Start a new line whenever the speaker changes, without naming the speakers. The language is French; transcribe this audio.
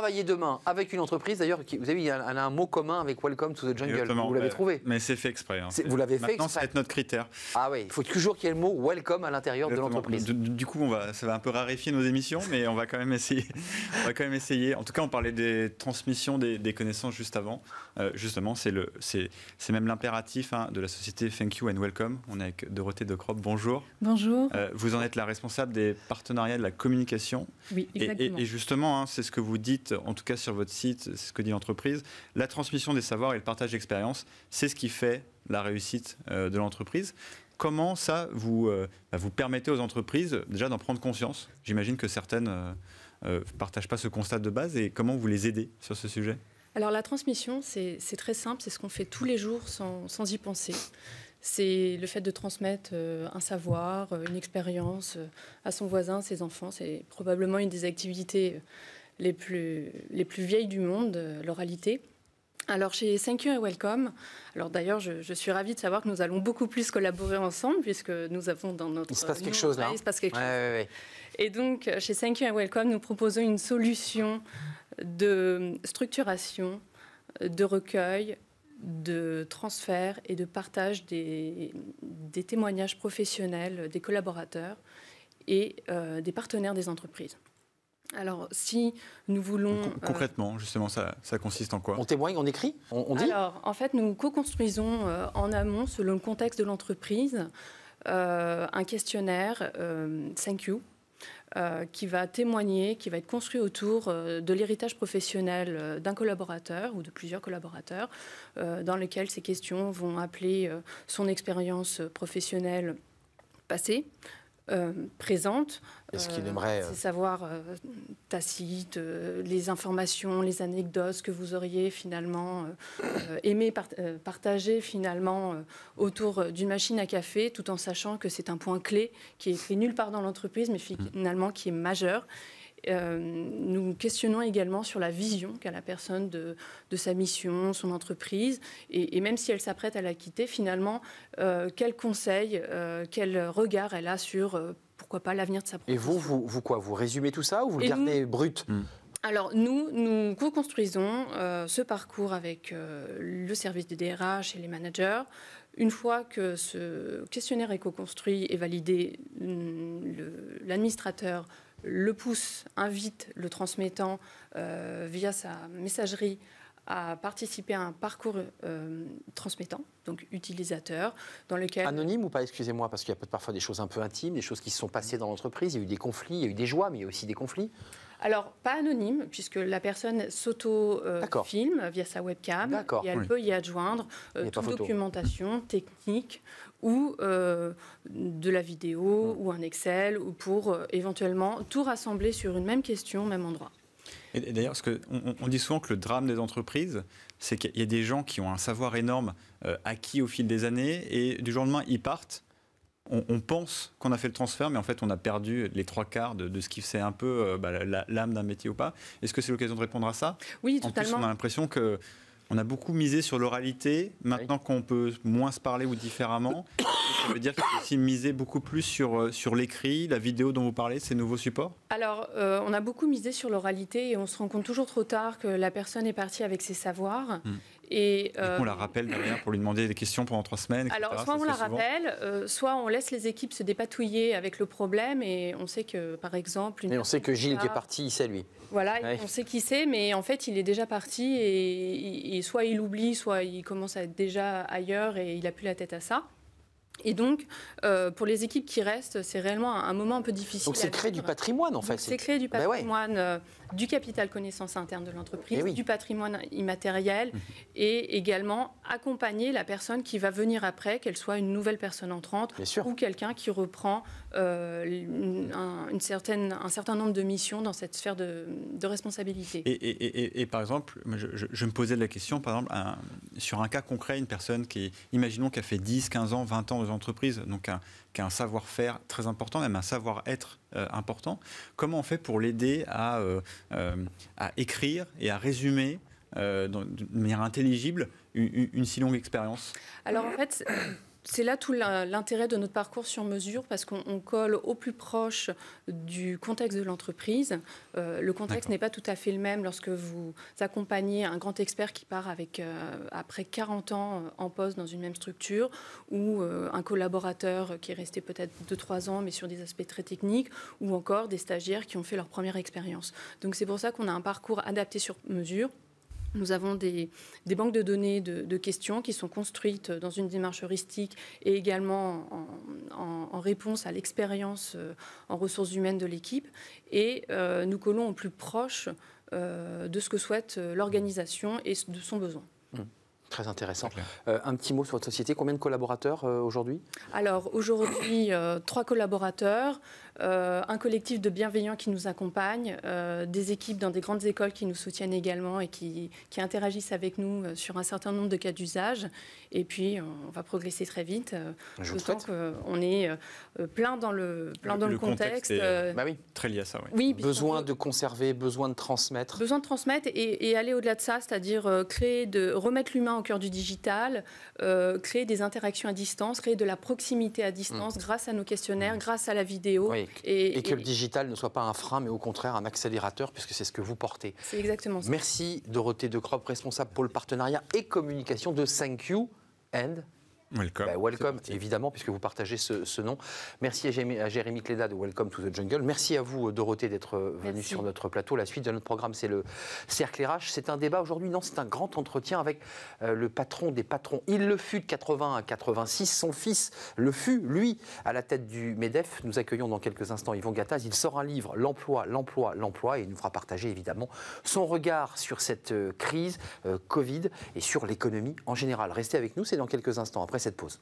travailler demain avec une entreprise, d'ailleurs, vous avez vu, elle a un mot commun avec Welcome to the Jungle. vous l'avez trouvé.
Mais c'est fait exprès. Hein. Vous l'avez fait Ça être notre critère. Ah oui, il faut toujours qu'il y ait le mot Welcome à l'intérieur de l'entreprise. Du, coup, on va, ça va un peu raréfier nos émissions, mais on va quand même essayer. on va quand même essayer. En tout cas, on parlait des transmissions des, connaissances juste avant. Euh, justement, c'est le, c'est, même l'impératif hein, de la société Thank You and Welcome. On est avec Dorothée de Crop. Bonjour.
Bonjour. Euh,
vous en êtes la responsable des partenariats de la communication. Oui, exactement. Et, justement, hein, c'est ce que vous dites en tout cas sur votre site, c'est ce que dit l'entreprise, la transmission des savoirs et le partage d'expérience, c'est ce qui fait la réussite euh, de l'entreprise. Comment ça vous, euh, bah, vous permettez aux entreprises déjà d'en prendre conscience J'imagine que certaines ne euh, partagent pas ce constat de base et comment vous les aidez sur ce sujet
alors la transmission, c'est très simple, c'est ce qu'on fait tous les jours sans, y penser. C'est le fait de transmettre un savoir, une expérience à son voisin, ses enfants. C'est probablement une des activités les plus, les plus vieilles du monde, euh, l'oralité. Alors chez Thank You et Welcome, alors d'ailleurs je, suis ravie de savoir que nous allons beaucoup plus collaborer ensemble puisque nous avons dans notre... Il se passe quelque chose là. et donc euh, chez Thank You et Welcome, nous proposons une solution de structuration, euh, de recueil, de transfert et de partage des, des témoignages professionnels des collaborateurs et des partenaires des entreprises. Alors, si nous voulons... Euh,
concrètement, justement, ça, ça, consiste en quoi On témoigne, on écrit, on, dit Alors,
en fait, nous co-construisons euh, en amont, selon le contexte de l'entreprise, euh, un questionnaire Thank You, qui va témoigner, qui va être construit autour de l'héritage professionnel d'un collaborateur ou de plusieurs collaborateurs, dans lequel ces questions vont appeler son expérience professionnelle passée, euh, présente.
ce qu'il euh, aimerait. c'est euh,
savoir euh, tacite, les informations, les anecdotes que vous auriez finalement aimé partager finalement autour d'une machine à café, tout en sachant que c'est un point clé qui est écrit nulle part dans l'entreprise, mais mm. finalement qui est majeur et euh, nous questionnons également sur la vision qu'a la personne de, sa mission, son entreprise, et, même si elle s'apprête à la quitter, finalement, euh, quel conseil, euh, quel regard elle a sur, pourquoi pas, l'avenir de sa profession. Et
vous, vous, quoi Vous résumez tout ça ou vous le gardez brut hmm.
Alors nous, nous co-construisons ce parcours avec le service des DRH et les managers. Une fois que ce questionnaire est co construit et validé, hmm, l'administrateur le pouce invite le transmettant euh, via sa messagerie à participer à un parcours euh, transmettant, donc utilisateur, dans lequel... Anonyme ou pas, excusez-moi,
parce qu'il y a parfois des choses un peu intimes, des choses qui se sont passées dans l'entreprise, il y a eu des conflits, il y a eu des joies, mais il y a aussi des conflits.
Alors, pas anonyme, puisque la personne s'auto-filme euh, via sa webcam et elle peut y adjoindre euh, toute documentation technique ou euh, de la vidéo mmh. ou un Excel ou pour éventuellement tout rassembler sur une même question, même endroit.
Et d'ailleurs, on, on dit souvent que le drame des entreprises, c'est qu'il y a des gens qui ont un savoir énorme acquis au fil des années et du jour au lendemain, ils partent on, pense qu'on a fait le transfert, mais en fait, on a perdu les trois quarts de, ce qui fait un peu euh, bah, l'âme d'un métier ou pas. Est-ce que c'est l'occasion de répondre à ça Oui, totalement. En plus, on a l'impression que. On a beaucoup misé sur l'oralité. Maintenant qu'on peut moins se parler ou différemment, ça veut dire qu'on faut aussi miser beaucoup plus sur, euh, sur l'écrit, la vidéo dont vous parlez, ces nouveaux supports
Alors, euh, on a beaucoup misé sur l'oralité et on se rend compte toujours trop tard que la personne est partie avec ses savoirs. Hmm. Et, on la euh,
rappelle derrière pour lui demander des questions pendant trois semaines. Alors, soit on la rappelle,
euh, soit on laisse les équipes se dépatouiller avec le problème. Et on sait que, par exemple. Mais on sait que Gilles qui est
parti, il sait lui.
Voilà, on sait qui sait mais en fait, il est déjà parti et, et, soit il oublie, soit il commence à être déjà ailleurs et il a plus la tête à ça. Et donc, euh, pour les équipes qui restent, c'est réellement un, moment un peu difficile. Donc, c'est créer du
patrimoine, en fait. C'est créer du ben patrimoine,
euh, du capital connaissance interne de l'entreprise, eh du patrimoine immatériel, mhm. et également accompagner la personne qui va venir après, qu'elle soit une nouvelle personne entrante ou quelqu'un qui reprend euh, une, un, certaine, un certain nombre de missions dans cette sphère de, responsabilité.
Et, par exemple, je, me posais la question, par exemple, sur un cas concret, une personne qui, imaginons, qu'elle a fait 10, 15 ans, 20 ans entreprise donc qui a un savoir-faire très important, même un savoir-être euh, important. Comment on fait pour l'aider à, euh, euh, écrire et à résumer de manière intelligible une, une, si longue expérience
Alors en fait, c'est là tout l'intérêt de notre parcours sur mesure parce qu'on colle au plus proche du contexte de l'entreprise. Euh, le contexte n'est pas tout à fait le même lorsque vous accompagnez un grand expert qui part avec euh, après 40 ans euh, en poste dans une même structure ou un collaborateur qui est resté peut-être 2-3 ans mais sur des aspects très techniques ou encore des stagiaires qui ont fait leur première expérience. Donc c'est pour ça qu'on a un parcours adapté sur mesure nous avons des, banques de données de, questions qui sont construites dans une démarche heuristique et également en, réponse à l'expérience euh, en ressources humaines de l'équipe. Et euh, nous collons au plus proche euh, de ce que souhaite l'organisation et de son besoin.
Mmh. Très intéressant. un petit mot sur votre société. Combien de collaborateurs aujourd'hui
Alors aujourd'hui, trois collaborateurs. Euh, un collectif de bienveillants qui nous accompagne, euh, des équipes dans des grandes écoles qui nous soutiennent également et qui, interagissent avec nous euh, sur un certain nombre de cas d'usage. Et puis, on va progresser très vite, souhaite qu'on est plein dans le, plein dans le, contexte. Bah
oui. Très lié à ça, oui. besoin de conserver, besoin de transmettre.
Besoin de transmettre et, aller au-delà de ça, c'est-à-dire créer de, remettre l'humain au cœur du digital, créer des interactions à distance, créer de la proximité à distance mm. grâce à nos questionnaires, mm. grâce à la vidéo. Et, que le
digital ne soit pas un frein, mais au contraire un accélérateur, puisque c'est ce que vous portez.
C'est exactement ça.
Merci Dorothée De responsable pour le partenariat et communication de Thank You and Welcome. Bah, welcome, évidemment, puisque vous partagez ce, nom. Merci à, Jérémy Cléda de Welcome to the Jungle. Merci à vous, euh, Dorothée, d'être euh, venue sur notre plateau. La suite de notre programme, c'est le Cercle RH. C'est un débat aujourd'hui, non, c'est un grand entretien avec euh, le patron des patrons. Il le fut de 80 à 86. Son fils le fut, lui, à la tête du MEDEF. Nous accueillons dans quelques instants Yvon Gattaz. Il sort un livre, L'emploi, l'emploi, l'emploi, et il nous fera partager, évidemment, son regard sur cette crise Covid et sur l'économie en général. Restez avec nous, c'est dans quelques instants. Après cette pause.